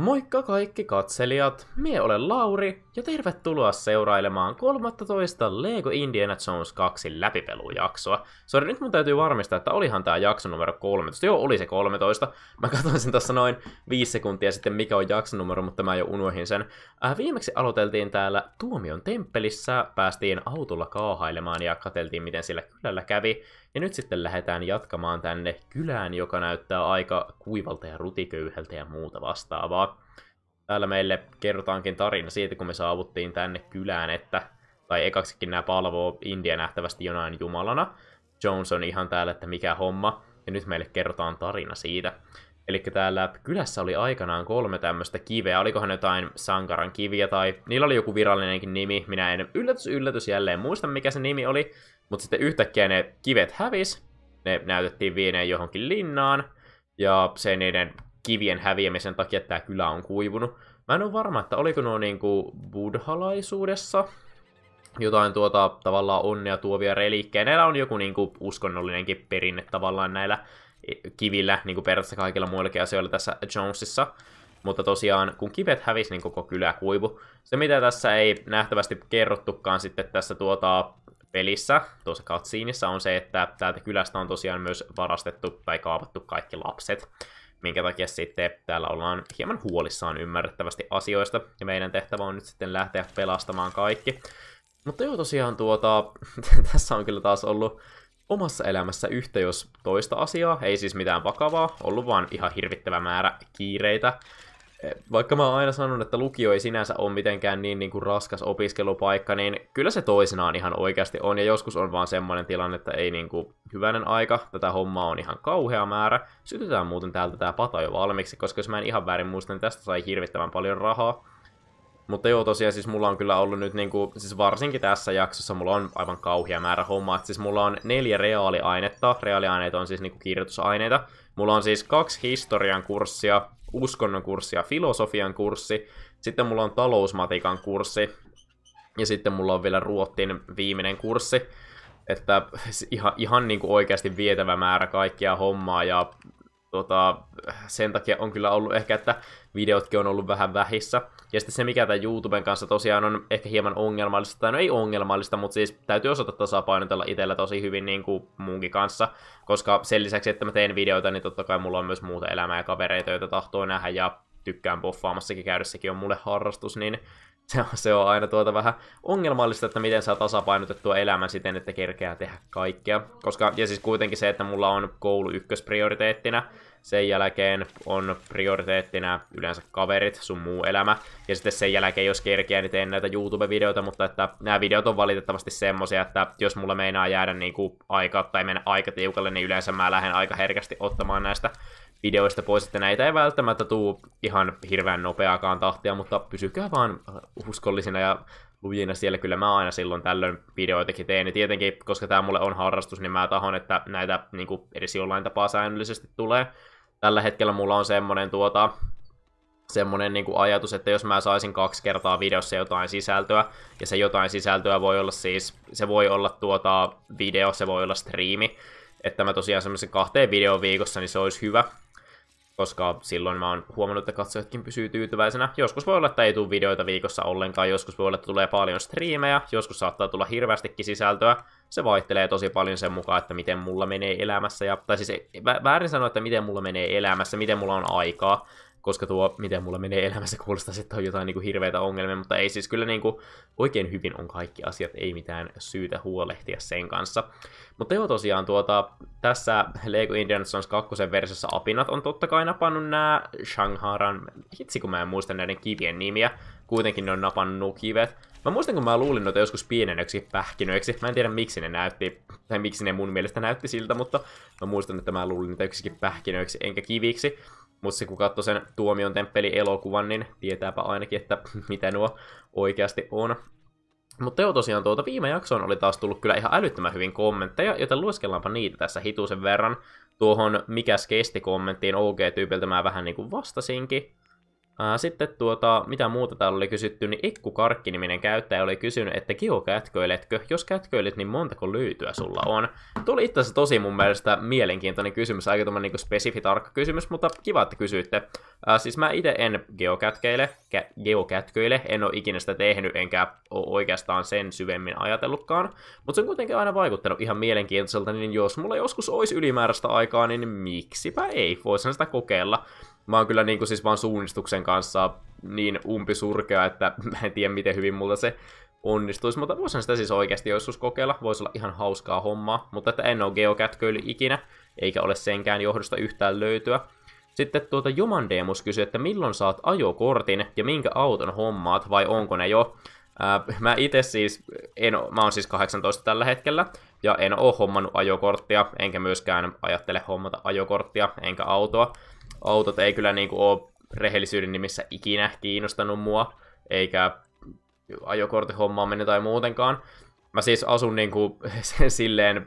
Moikka kaikki katselijat, me olen Lauri ja tervetuloa seurailemaan 13 Lego Indiana Jones 2 läpipelujaksoa. Sori, nyt mun täytyy varmistaa, että olihan tää jakso numero 13. Joo, oli se 13. Mä katsoin sen tässä noin 5 sekuntia sitten, mikä on jakson numero, mutta mä jo unohin sen. Äh, viimeksi aloiteltiin täällä Tuomion temppelissä, päästiin autolla kaahailemaan ja katseltiin, miten sillä kylällä kävi. Ja nyt sitten lähdetään jatkamaan tänne kylään, joka näyttää aika kuivalta ja rutiköyhältä ja muuta vastaavaa. Täällä meille kerrotaankin tarina siitä, kun me saavuttiin tänne kylään, että, tai ekaksikin nämä palvoo India nähtävästi jonain jumalana. Jones on ihan täällä, että mikä homma, ja nyt meille kerrotaan tarina siitä. Eli täällä kylässä oli aikanaan kolme tämmöistä kiveä, olikohan jotain sankaran kiviä tai niillä oli joku virallinenkin nimi, minä en yllätys yllätys jälleen muista mikä se nimi oli, mutta sitten yhtäkkiä ne kivet hävis, ne näytettiin vieneen johonkin linnaan, ja se niiden kivien häviämisen takia tämä kylä on kuivunut. Mä en ole varma, että oliko nuo niinku buddhalaisuudessa jotain tuota tavallaan onnea tuovia reliikkejä. Näillä on joku niinku uskonnollinenkin perinne tavallaan näillä e, kivillä, niin kuin periaatteessa kaikilla muillakin asioilla tässä Jonesissa. Mutta tosiaan, kun kivet hävisi, niin koko kylä kuivu. Se, mitä tässä ei nähtävästi kerrottukaan sitten tässä tuota pelissä, tuossa katsiinissa, on se, että täältä kylästä on tosiaan myös varastettu tai kaapattu kaikki lapset, minkä takia sitten täällä ollaan hieman huolissaan ymmärrettävästi asioista, ja meidän tehtävä on nyt sitten lähteä pelastamaan kaikki. Mutta joo, tosiaan tuota, tässä on kyllä taas ollut omassa elämässä yhtä jos toista asiaa, ei siis mitään vakavaa, ollut vaan ihan hirvittävä määrä kiireitä, vaikka mä oon aina sanonut, että lukio ei sinänsä ole mitenkään niin, niin kuin raskas opiskelupaikka, niin kyllä se toisinaan ihan oikeasti on, ja joskus on vaan semmoinen tilanne, että ei niin kuin, hyvänen aika, tätä hommaa on ihan kauhea määrä, sytytään muuten täältä tämä pata jo valmiiksi, koska jos mä en ihan väärin muista, niin tästä sai hirvittävän paljon rahaa. Mutta joo, tosiaan siis mulla on kyllä ollut nyt, niin kuin, siis varsinkin tässä jaksossa, mulla on aivan kauhea määrä hommaa, että siis mulla on neljä reaaliainetta, reaaliaineet on siis niin kuin kirjoitusaineita, mulla on siis kaksi historian kurssia, uskonnon kurssi ja filosofian kurssi. Sitten mulla on talousmatikan kurssi. Ja sitten mulla on vielä ruottin viimeinen kurssi. Että ihan, ihan niin kuin oikeasti vietävä määrä kaikkia hommaa ja tota, sen takia on kyllä ollut ehkä, että videotkin on ollut vähän vähissä. Ja sitten se, mikä tämän YouTuben kanssa tosiaan on ehkä hieman ongelmallista, tai no ei ongelmallista, mutta siis täytyy osata tasapainotella itsellä tosi hyvin niin kuin munkin kanssa, koska sen lisäksi, että mä teen videoita, niin totta kai mulla on myös muuta elämää ja kavereita, joita tahtoo nähdä, ja tykkään poffaamassakin käydessäkin on mulle harrastus, niin se on, se on aina tuota vähän ongelmallista, että miten saa tasapainotettua elämän siten, että kerkeää tehdä kaikkea. Koska, ja siis kuitenkin se, että mulla on koulu ykkösprioriteettina, sen jälkeen on prioriteettina yleensä kaverit, sun muu elämä, ja sitten sen jälkeen, jos kerkeää, niin teen näitä YouTube-videoita, mutta että nämä videot on valitettavasti semmosia, että jos mulla meinaa jäädä niin kuin aika, tai mennä aika tiukalle, niin yleensä mä lähden aika herkästi ottamaan näistä videoista pois, että näitä ei välttämättä tuu ihan hirveän nopeakaan tahtia, mutta pysykää vaan uskollisina ja lujina siellä. Kyllä mä aina silloin tällöin videoitakin teen, ja tietenkin, koska tämä mulle on harrastus, niin mä tahon, että näitä niin kuin edes jollain tapaa säännöllisesti tulee. Tällä hetkellä mulla on semmonen tuota, semmoinen niin ajatus, että jos mä saisin kaksi kertaa videossa jotain sisältöä, ja se jotain sisältöä voi olla siis, se voi olla tuota video, se voi olla striimi, että mä tosiaan semmoisen kahteen videon viikossa, niin se olisi hyvä, koska silloin mä oon huomannut, että katsojatkin pysyy tyytyväisenä. Joskus voi olla, että ei tule videoita viikossa ollenkaan, joskus voi olla, että tulee paljon striimejä, joskus saattaa tulla hirveästikin sisältöä. Se vaihtelee tosi paljon sen mukaan, että miten mulla menee elämässä, ja, tai siis väärin sanoa, että miten mulla menee elämässä, miten mulla on aikaa koska tuo, miten mulla menee elämässä, kuulostaa, että on jotain niin kuin hirveitä ongelmia, mutta ei siis kyllä niin kuin, oikein hyvin on kaikki asiat, ei mitään syytä huolehtia sen kanssa. Mutta joo tosiaan, tuota, tässä Lego Indiana Jones 2 versiossa apinat on totta kai napannut nämä Shangharan, hitsi kun mä en muista näiden kivien nimiä, kuitenkin ne on napannut kivet. Mä muistan, kun mä luulin noita joskus pienenöksi pähkinöiksi. Mä en tiedä, miksi ne näytti, tai miksi ne mun mielestä näytti siltä, mutta mä muistan, että mä luulin niitä yksikin pähkinöiksi, enkä kiviksi. Mutta kun katsoi sen Tuomion temppeli elokuvan, niin tietääpä ainakin, että mitä nuo oikeasti on. Mutta joo tosiaan tuota viime jaksoon oli taas tullut kyllä ihan älyttömän hyvin kommentteja, joten lueskellaanpa niitä tässä hitusen verran. Tuohon mikäs kesti kommenttiin OG-tyypiltä mä vähän niinku vastasinkin. Sitten tuota, mitä muuta täällä oli kysytty, niin Ikku Karkki-niminen käyttäjä oli kysynyt, että kätköiletkö? Jos kätköilet, niin montako löytyä sulla on? Tuli itse asiassa tosi mun mielestä mielenkiintoinen kysymys, aika tämmöinen niin spesifi tarkka kysymys, mutta kiva, että kysyitte. Ää, siis mä itse en geokätkeile, kä- geokätköile, en ole ikinä sitä tehnyt, enkä ole oikeastaan sen syvemmin ajatellutkaan, mutta se on kuitenkin aina vaikuttanut ihan mielenkiintoiselta, niin jos mulla joskus olisi ylimääräistä aikaa, niin miksipä ei, voisin sitä kokeilla mä oon kyllä niinku siis vaan suunnistuksen kanssa niin umpisurkea, että mä en tiedä miten hyvin mulla se onnistuisi, mutta voisin sitä siis oikeasti joskus kokeilla, voisi olla ihan hauskaa hommaa, mutta että en ole geokätköily ikinä, eikä ole senkään johdosta yhtään löytyä. Sitten tuota Jumandeemus kysyi, että milloin saat ajokortin ja minkä auton hommaat vai onko ne jo? Ää, mä itse siis, en, mä oon siis 18 tällä hetkellä, ja en oo hommannut ajokorttia, enkä myöskään ajattele hommata ajokorttia, enkä autoa autot ei kyllä niinku ole rehellisyyden nimissä ikinä kiinnostanut mua, eikä mennyt tai muutenkaan. Mä siis asun niinku sen silleen,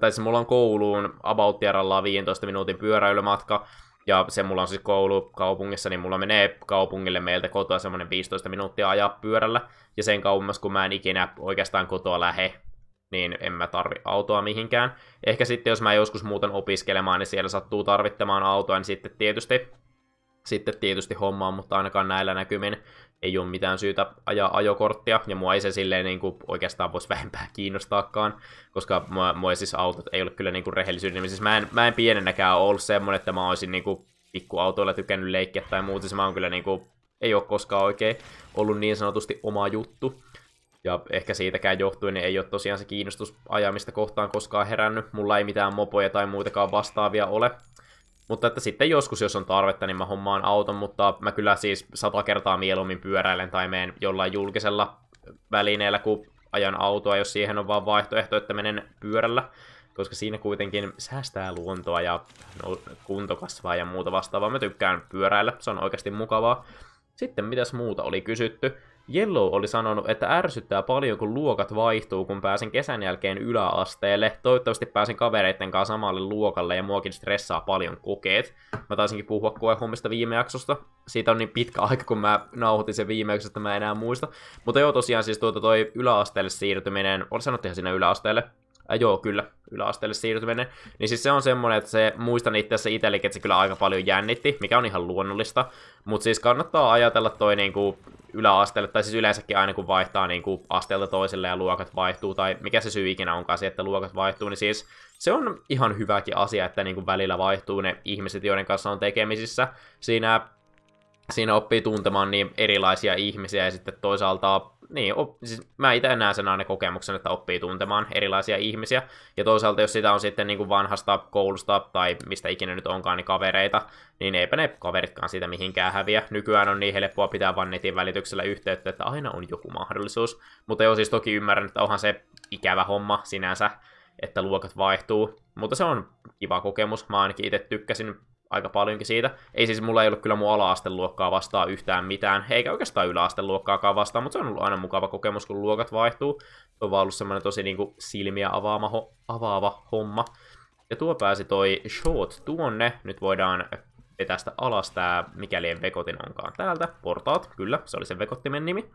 tai siis mulla on kouluun about 15 minuutin pyöräilymatka, ja se mulla on siis koulu kaupungissa, niin mulla menee kaupungille meiltä kotoa semmonen 15 minuuttia ajaa pyörällä. Ja sen kauemmas, kun mä en ikinä oikeastaan kotoa lähe, niin en mä tarvi autoa mihinkään. Ehkä sitten, jos mä joskus muuten opiskelemaan, niin siellä sattuu tarvittamaan autoa, niin sitten tietysti, sitten tietysti hommaa, mutta ainakaan näillä näkymin ei ole mitään syytä ajaa ajokorttia, ja mua ei se silleen niin kuin oikeastaan voisi vähempää kiinnostaakaan, koska mua, mua siis autot ei ole kyllä niin kuin rehellisyyden nimissä. Siis mä en, mä en pienenäkään ollut semmoinen, että mä olisin niin kuin pikkuautoilla tykännyt leikkiä tai muuta, siis mä oon kyllä niin kuin, ei ole koskaan oikein ollut niin sanotusti oma juttu. Ja ehkä siitäkään johtuen niin ei ole tosiaan se kiinnostus ajamista kohtaan koskaan herännyt. Mulla ei mitään mopoja tai muitakaan vastaavia ole. Mutta että sitten joskus, jos on tarvetta, niin mä hommaan auton, mutta mä kyllä siis sata kertaa mieluummin pyöräilen tai menen jollain julkisella välineellä, kun ajan autoa, jos siihen on vaan vaihtoehto, että menen pyörällä, koska siinä kuitenkin säästää luontoa ja no, kunto kasvaa ja muuta vastaavaa. Mä tykkään pyöräillä, se on oikeasti mukavaa. Sitten mitäs muuta oli kysytty? Jellow oli sanonut, että ärsyttää paljon, kun luokat vaihtuu, kun pääsen kesän jälkeen yläasteelle. Toivottavasti pääsen kavereitten kanssa samalle luokalle ja muokin stressaa paljon kokeet. Mä taisinkin puhua koehommista viime jaksosta. Siitä on niin pitkä aika, kun mä nauhoitin sen viime jaksosta, että mä enää muista. Mutta joo, tosiaan siis tuota toi yläasteelle siirtyminen, oli sanottu ihan siinä yläasteelle, Äh, joo, kyllä, yläasteelle siirtyminen. Niin siis se on semmoinen, että se, muistan itse asiassa itsellekin, että se kyllä aika paljon jännitti, mikä on ihan luonnollista. Mutta siis kannattaa ajatella toi niinku yläasteelle, tai siis yleensäkin aina kun vaihtaa niinku asteelta toiselle ja luokat vaihtuu, tai mikä se syy ikinä onkaan se, että luokat vaihtuu, niin siis se on ihan hyväkin asia, että niinku välillä vaihtuu ne ihmiset, joiden kanssa on tekemisissä. Siinä siinä oppii tuntemaan niin erilaisia ihmisiä ja sitten toisaalta, niin, op, siis mä itse näen sen aina kokemuksen, että oppii tuntemaan erilaisia ihmisiä. Ja toisaalta, jos sitä on sitten niin kuin vanhasta koulusta tai mistä ikinä nyt onkaan, niin kavereita, niin eipä ne kaveritkaan siitä mihinkään häviä. Nykyään on niin helppoa pitää vain netin välityksellä yhteyttä, että aina on joku mahdollisuus. Mutta joo, siis toki ymmärrän, että onhan se ikävä homma sinänsä, että luokat vaihtuu, mutta se on kiva kokemus. Mä ainakin itse tykkäsin aika paljonkin siitä. Ei siis mulla ei ollut kyllä mun ala-asteluokkaa vastaan yhtään mitään, eikä oikeastaan yläasteluokkaakaan vastaan, mutta se on ollut aina mukava kokemus, kun luokat vaihtuu. Se on vaan ollut semmoinen tosi niin kuin silmiä avaama ho- avaava homma. Ja tuo pääsi toi short tuonne, nyt voidaan vetästä alas tää, mikäli en vekotin onkaan täältä, portaat, kyllä, se oli sen vekottimen nimi.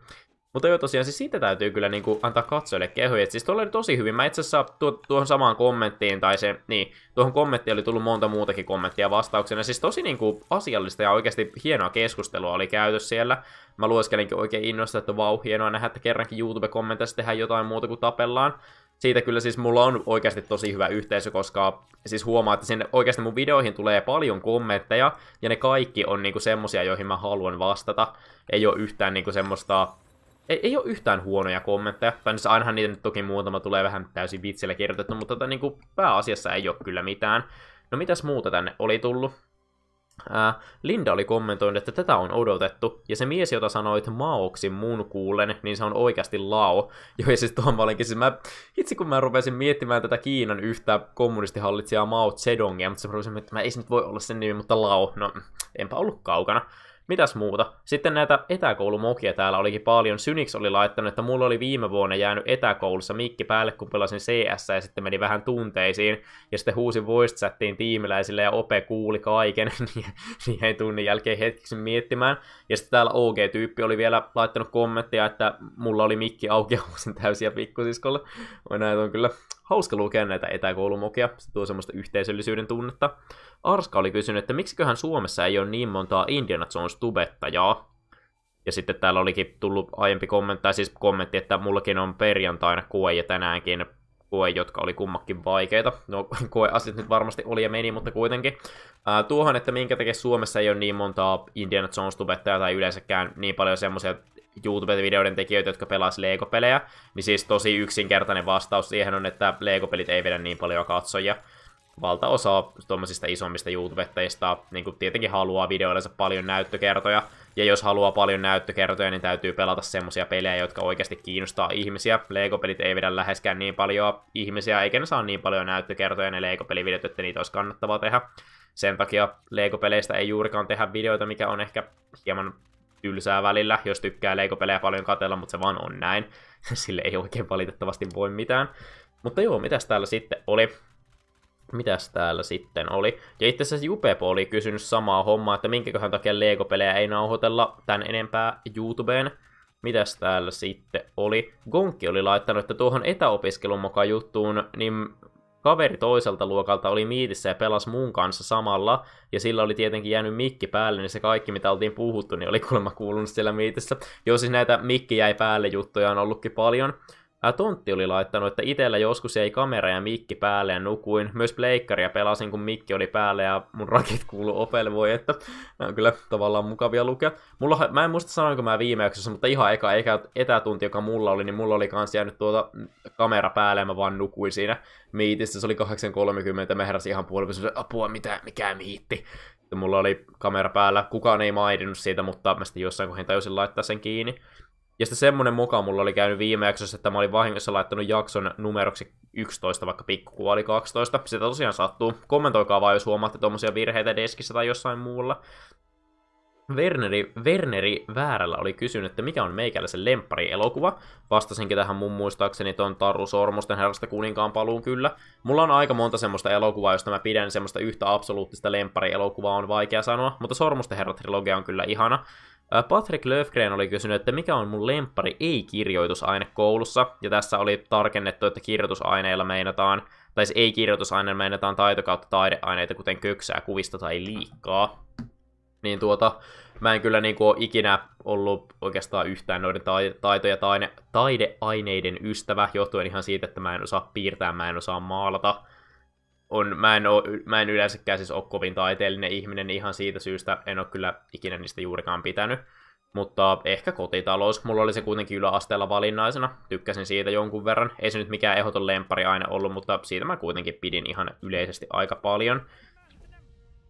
Mutta joo, tosiaan siis siitä täytyy kyllä kuin, niinku antaa katsojille kehoja. Et siis tuolla oli tosi hyvin. Mä itse asiassa tuo, tuohon samaan kommenttiin, tai se, niin, tuohon kommenttiin oli tullut monta muutakin kommenttia vastauksena. Siis tosi niin kuin asiallista ja oikeasti hienoa keskustelua oli käyty siellä. Mä lueskelinkin oikein innostunut, että vau, hienoa nähdä, että kerrankin YouTube-kommenteissa tehdään jotain muuta kuin tapellaan siitä kyllä siis mulla on oikeasti tosi hyvä yhteisö, koska siis huomaa, että sinne oikeasti mun videoihin tulee paljon kommentteja, ja ne kaikki on niinku semmosia, joihin mä haluan vastata. Ei ole yhtään niinku semmoista ei, ei ole yhtään huonoja kommentteja. Tai siis ainahan niitä nyt toki muutama tulee vähän täysin vitsillä kirjoitettu, mutta tota, niin kuin pääasiassa ei ole kyllä mitään. No mitäs muuta tänne oli tullut? Ää, Linda oli kommentoinut, että tätä on odotettu, ja se mies, jota sanoit maoksi mun kuulen, niin se on oikeasti lao. Joo, ja siis tuohon mä olinkin, siis mä, itse kun mä rupesin miettimään tätä Kiinan yhtä kommunistihallitsijaa Mao Zedongia, mutta se rupesin että että ei se nyt voi olla sen nimi, mutta lao, no enpä ollut kaukana mitäs muuta. Sitten näitä etäkoulumokia täällä olikin paljon. Synix oli laittanut, että mulla oli viime vuonna jäänyt etäkoulussa mikki päälle, kun pelasin CS ja sitten meni vähän tunteisiin. Ja sitten huusin voice chattiin tiimiläisille ja Ope kuuli kaiken, niin ei tunnin jälkeen hetkeksi miettimään. Ja sitten täällä OG-tyyppi oli vielä laittanut kommenttia, että mulla oli mikki auki ja huusin täysiä pikkusiskolle. Voi näitä on kyllä hauska lukea näitä etäkoulumokia, se tuo semmoista yhteisöllisyyden tunnetta. Arska oli kysynyt, että miksiköhän Suomessa ei ole niin montaa Indiana Jones-tubettajaa, ja sitten täällä olikin tullut aiempi kommentti, siis kommentti, että mullakin on perjantaina koe ja tänäänkin koe, jotka oli kummakin vaikeita. No koeasiat nyt varmasti oli ja meni, mutta kuitenkin. Ää, tuohon, että minkä takia Suomessa ei ole niin montaa Indiana jones tubettaja tai yleensäkään niin paljon semmoisia YouTube-videoiden tekijöitä, jotka pelasi Lego-pelejä, niin siis tosi yksinkertainen vastaus siihen on, että Lego-pelit ei vedä niin paljon katsojia. Valtaosa tuommoisista isommista YouTubettajista niin tietenkin haluaa videoillensa paljon näyttökertoja, ja jos haluaa paljon näyttökertoja, niin täytyy pelata semmoisia pelejä, jotka oikeasti kiinnostaa ihmisiä. Lego-pelit ei vedä läheskään niin paljon ihmisiä, eikä ne saa niin paljon näyttökertoja ne Lego-pelivideot, että niitä olisi kannattavaa tehdä. Sen takia Lego-peleistä ei juurikaan tehdä videoita, mikä on ehkä hieman tylsää välillä, jos tykkää Lego-pelejä paljon katella, mutta se vaan on näin. Sille ei oikein valitettavasti voi mitään. Mutta joo, mitäs täällä sitten oli? mitäs täällä sitten oli. Ja itse asiassa Jupepo oli kysynyt samaa hommaa, että minkäköhän takia Lego-pelejä ei nauhoitella tän enempää YouTubeen. Mitäs täällä sitten oli? Gonki oli laittanut, että tuohon etäopiskelun mukaan juttuun, niin kaveri toiselta luokalta oli miitissä ja pelasi mun kanssa samalla, ja sillä oli tietenkin jäänyt mikki päälle, niin se kaikki mitä oltiin puhuttu, niin oli kuulemma kuulunut siellä miitissä. Joo, siis näitä mikki jäi päälle juttuja on ollutkin paljon. Tontti oli laittanut, että itellä joskus ei kamera ja mikki päälle ja nukuin. Myös pleikkaria pelasin, kun mikki oli päällä ja mun rakit kuulu opel. Voi että, nämä on kyllä tavallaan mukavia lukea. Mulla, mä en muista sanoinko mä viime jaksossa, mutta ihan eka, eka etätunti, joka mulla oli, niin mulla oli kans jäänyt tuota kamera päälle ja mä vaan nukuin siinä miitissä. Se oli 8.30, mä heräsin ihan puolipäivässä, apua, mitä, mikä miitti. Mulla oli kamera päällä, kukaan ei maininnut siitä, mutta mä sitten jossain kohdassa tajusin laittaa sen kiinni. Ja sitten semmonen moka mulla oli käynyt viime jaksossa, että mä olin vahingossa laittanut jakson numeroksi 11, vaikka pikkukuva oli 12. Sitä tosiaan sattuu. Kommentoikaa vaan, jos huomaatte tommosia virheitä deskissä tai jossain muulla. Werneri, Werneri väärällä oli kysynyt, että mikä on meikäläisen lemppari-elokuva. Vastasinkin tähän mun muistaakseni ton Taru Sormusten herrasta kuninkaan paluun kyllä. Mulla on aika monta semmoista elokuvaa, josta mä pidän semmoista yhtä absoluuttista lemppari-elokuvaa on vaikea sanoa, mutta Sormusten herrat trilogia on kyllä ihana. Patrick Löfgren oli kysynyt, että mikä on mun lempari ei-kirjoitusaine koulussa, ja tässä oli tarkennettu, että kirjoitusaineilla meinataan, tai siis ei-kirjoitusaineilla meinataan taito kautta taideaineita, kuten köksää, kuvista tai liikkaa. Niin tuota, mä en kyllä niinku ole ikinä ollut oikeastaan yhtään noiden taito- ja taide- taideaineiden ystävä, johtuen ihan siitä, että mä en osaa piirtää, mä en osaa maalata, on, mä, en oo, mä en yleensäkään siis ole kovin taiteellinen ihminen, ihan siitä syystä en ole kyllä ikinä niistä juurikaan pitänyt. Mutta ehkä kotitalous, mulla oli se kuitenkin yläasteella valinnaisena, tykkäsin siitä jonkun verran. Ei se nyt mikään ehdoton lempari aina ollut, mutta siitä mä kuitenkin pidin ihan yleisesti aika paljon.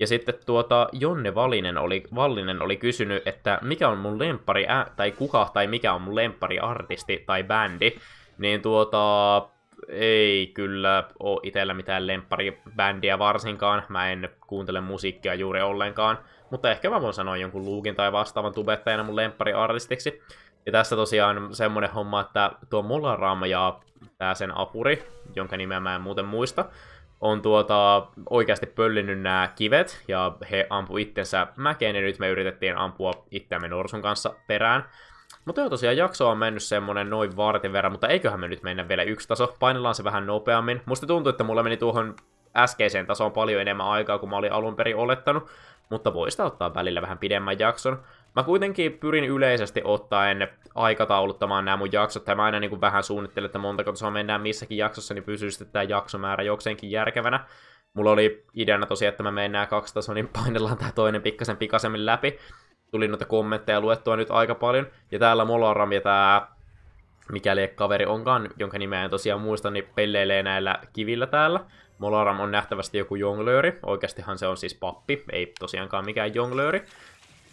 Ja sitten tuota, Jonne Valinen oli, Vallinen oli kysynyt, että mikä on mun lempari, ä, tai kuka, tai mikä on mun lempari artisti tai bändi. Niin tuota, ei kyllä ole itsellä mitään lempparibändiä varsinkaan. Mä en kuuntele musiikkia juuri ollenkaan. Mutta ehkä mä voin sanoa jonkun luukin tai vastaavan tubettajana mun lemppariartistiksi. Ja tässä tosiaan semmonen homma, että tuo Ram ja tää sen apuri, jonka nimeä mä en muuten muista, on tuota, oikeasti pöllinyt nämä kivet, ja he ampu itsensä mäkeen, ja nyt me yritettiin ampua itseämme Norsun kanssa perään. Mutta joo, no tosiaan jakso on mennyt semmonen noin vartin verran, mutta eiköhän me nyt mennä vielä yksi taso. Painellaan se vähän nopeammin. Musta tuntuu, että mulla meni tuohon äskeiseen tasoon paljon enemmän aikaa kuin mä olin alun perin olettanut, mutta voi sitä ottaa välillä vähän pidemmän jakson. Mä kuitenkin pyrin yleisesti ottaen aikatauluttamaan nämä mun jaksot, ja mä aina niin kuin vähän suunnittelen, että montako tasoa mennään missäkin jaksossa, niin pysyy sitten tämä jaksomäärä jokseenkin järkevänä. Mulla oli ideana tosiaan, että mä menen nämä kaksi tasoa, niin painellaan tämä toinen pikkasen pikaisemmin läpi tuli noita kommentteja luettua nyt aika paljon. Ja täällä Molaram ja tää, mikäli kaveri onkaan, jonka nimeä en tosiaan muista, niin pelleilee näillä kivillä täällä. Molaram on nähtävästi joku jonglööri, oikeastihan se on siis pappi, ei tosiaankaan mikään jonglööri.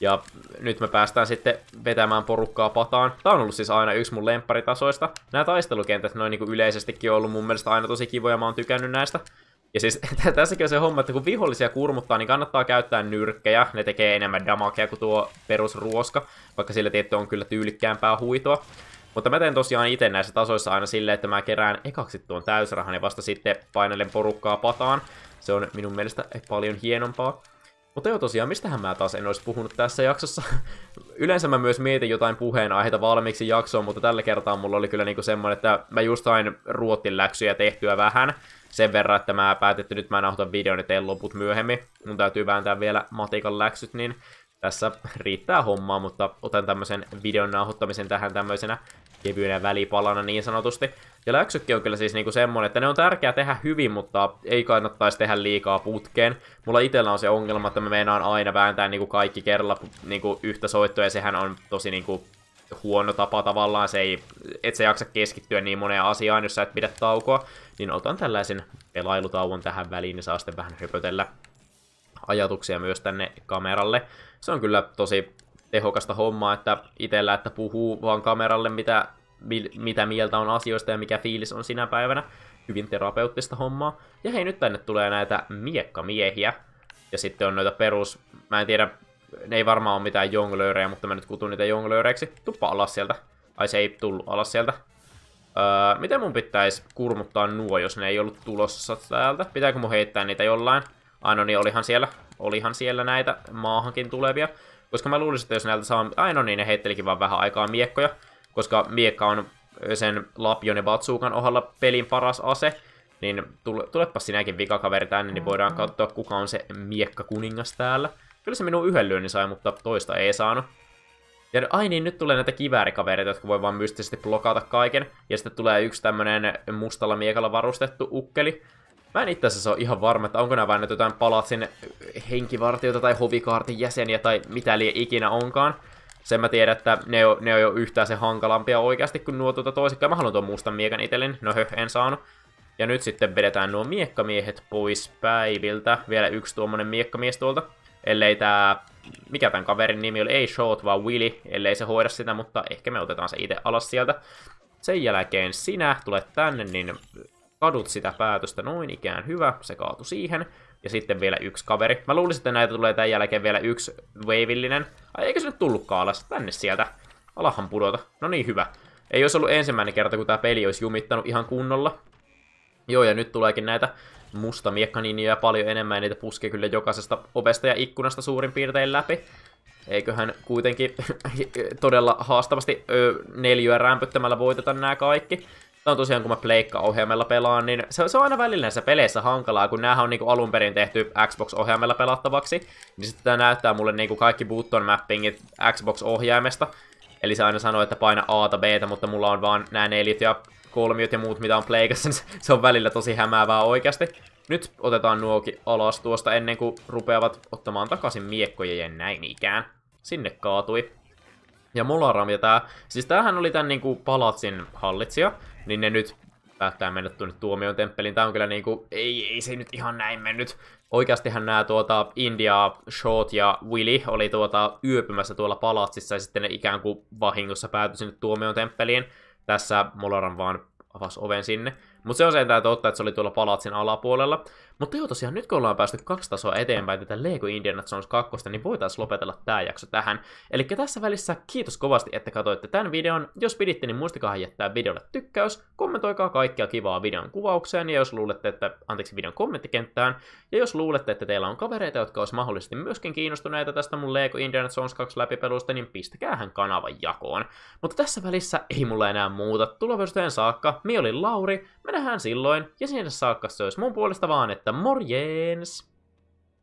Ja nyt me päästään sitten vetämään porukkaa pataan. Tää on ollut siis aina yksi mun lempparitasoista. Nämä taistelukentät, noin niinku yleisestikin on ollut mun mielestä aina tosi kivoja, mä oon tykännyt näistä. Ja siis tässäkin on se homma, että kun vihollisia kurmuttaa, niin kannattaa käyttää nyrkkejä. Ne tekee enemmän damakea kuin tuo perusruoska, vaikka sillä tietty on kyllä tyylikkäämpää huitoa. Mutta mä teen tosiaan itse näissä tasoissa aina silleen, että mä kerään ekaksi tuon täysrahan ja vasta sitten painelen porukkaa pataan. Se on minun mielestä paljon hienompaa. Mutta joo tosiaan, mistähän mä taas en olisi puhunut tässä jaksossa. Yleensä mä myös mietin jotain puheenaiheita valmiiksi jaksoon, mutta tällä kertaa mulla oli kyllä niinku semmoinen, että mä just sain ruottiläksyjä tehtyä vähän sen verran, että mä päätetty nyt mä nauhoitan videon ja teen loput myöhemmin. Mun täytyy vääntää vielä matikan läksyt, niin tässä riittää hommaa, mutta otan tämmöisen videon nauhoittamisen tähän tämmöisenä kevyenä välipalana niin sanotusti. Ja läksykki on kyllä siis niinku semmonen, että ne on tärkeää tehdä hyvin, mutta ei kannattaisi tehdä liikaa putkeen. Mulla itellä on se ongelma, että me meinaan aina vääntää niinku kaikki kerralla niinku yhtä soittoa, ja sehän on tosi niinku huono tapa tavallaan, se ei, et sä jaksa keskittyä niin moneen asiaan, jos sä et pidä taukoa, niin otan tällaisen pelailutauon tähän väliin, niin saa sitten vähän höpötellä ajatuksia myös tänne kameralle. Se on kyllä tosi tehokasta hommaa, että itellä, että puhuu vaan kameralle, mitä, mi, mitä mieltä on asioista ja mikä fiilis on sinä päivänä. Hyvin terapeuttista hommaa. Ja hei, nyt tänne tulee näitä miekkamiehiä. Ja sitten on noita perus, mä en tiedä, ne ei varmaan ole mitään jonglöörejä, mutta mä nyt kutun niitä jonglööreiksi. Tuppa alas sieltä. Ai se ei tullut alas sieltä. Öö, miten mun pitäisi kurmuttaa nuo, jos ne ei ollut tulossa täältä? Pitääkö mun heittää niitä jollain? Ai no niin, olihan siellä, olihan siellä näitä maahankin tulevia. Koska mä luulisin, että jos näiltä saa... Ai no niin, ne heittelikin vaan vähän aikaa miekkoja. Koska miekka on sen Lapion ja Batsuukan ohalla pelin paras ase. Niin tulepa sinäkin vikakaveri tänne, niin voidaan katsoa, kuka on se miekkakuningas täällä. Kyllä se minun yhden lyönnin sai, mutta toista ei saanut. Ja ai niin, nyt tulee näitä kiväärikavereita, jotka voi vaan mystisesti blokata kaiken. Ja sitten tulee yksi tämmönen mustalla miekalla varustettu ukkeli. Mä en itse asiassa ole ihan varma, että onko nämä vain jotain palatsin henkivartijoita tai hovikaartin jäseniä tai mitä liian ikinä onkaan. Sen mä tiedän, että ne on, ne on jo yhtään se hankalampia oikeasti kuin nuo tuota toisikkaan. Mä haluan tuon mustan miekan itellin. no höh, en saanut. Ja nyt sitten vedetään nuo miekkamiehet pois päiviltä. Vielä yksi tuommoinen miekkamies tuolta ellei tämä, mikä tämän kaverin nimi oli, ei Short vaan Willy, ellei se hoida sitä, mutta ehkä me otetaan se itse alas sieltä. Sen jälkeen sinä tulet tänne, niin kadut sitä päätöstä noin ikään hyvä, se kaatu siihen. Ja sitten vielä yksi kaveri. Mä luulin että näitä tulee tämän jälkeen vielä yksi waveillinen. Ai eikö se nyt tullutkaan alas? Tänne sieltä. Alahan pudota. No niin, hyvä. Ei olisi ollut ensimmäinen kerta, kun tämä peli olisi jumittanut ihan kunnolla. Joo, ja nyt tuleekin näitä musta miekka niin jää paljon enemmän, ja niitä puskee kyllä jokaisesta ovesta ja ikkunasta suurin piirtein läpi. Eiköhän kuitenkin todella haastavasti ö, neljyä rämpyttämällä voiteta nämä kaikki. Tämä on tosiaan, kun mä pleikka-ohjaimella pelaan, niin se, se on aina välillä näissä peleissä hankalaa, kun näähän on niinku alun perin tehty Xbox-ohjaimella pelattavaksi, niin sitten tämä näyttää mulle niinku kaikki button mappingit Xbox-ohjaimesta, eli se aina sanoo, että paina A-ta B-tä, mutta mulla on vaan nämä neljät ja kolmiot ja muut, mitä on pleikassa, niin se on välillä tosi hämäävää oikeasti. Nyt otetaan nuokin alas tuosta ennen kuin rupeavat ottamaan takaisin miekkoja ja näin ikään. Sinne kaatui. Ja Molaram ja tää, siis tämähän oli tän niinku palatsin hallitsija, niin ne nyt päättää mennä tuonne tuomion temppeliin. Tää on kyllä niinku, ei, ei se nyt ihan näin mennyt. Oikeastihan nämä tuota India, Short ja Willy oli tuota yöpymässä tuolla palatsissa ja sitten ne ikään kuin vahingossa päätyi sinne tuomion temppeliin. Tässä Moloran vaan avasi oven sinne. Mutta se on sentään totta, että se oli tuolla palatsin alapuolella. Mutta joo, tosiaan nyt kun ollaan päästy kaksi tasoa eteenpäin tätä Lego Indiana Jones 2, niin voitaisiin lopetella tämä jakso tähän. Eli tässä välissä kiitos kovasti, että katsoitte tämän videon. Jos piditte, niin muistakaa jättää videolle tykkäys, kommentoikaa kaikkea kivaa videon kuvaukseen, ja jos luulette, että, anteeksi, videon kommenttikenttään, ja jos luulette, että teillä on kavereita, jotka olisivat mahdollisesti myöskin kiinnostuneita tästä mun Lego Indiana Jones 2 läpipelusta, niin hän kanavan jakoon. Mutta tässä välissä ei mulla enää muuta. Tulevaisuuteen saakka, mi oli Lauri, me nähdään silloin, ja sinne saakka se olisi mun puolesta vaan, että että morjens!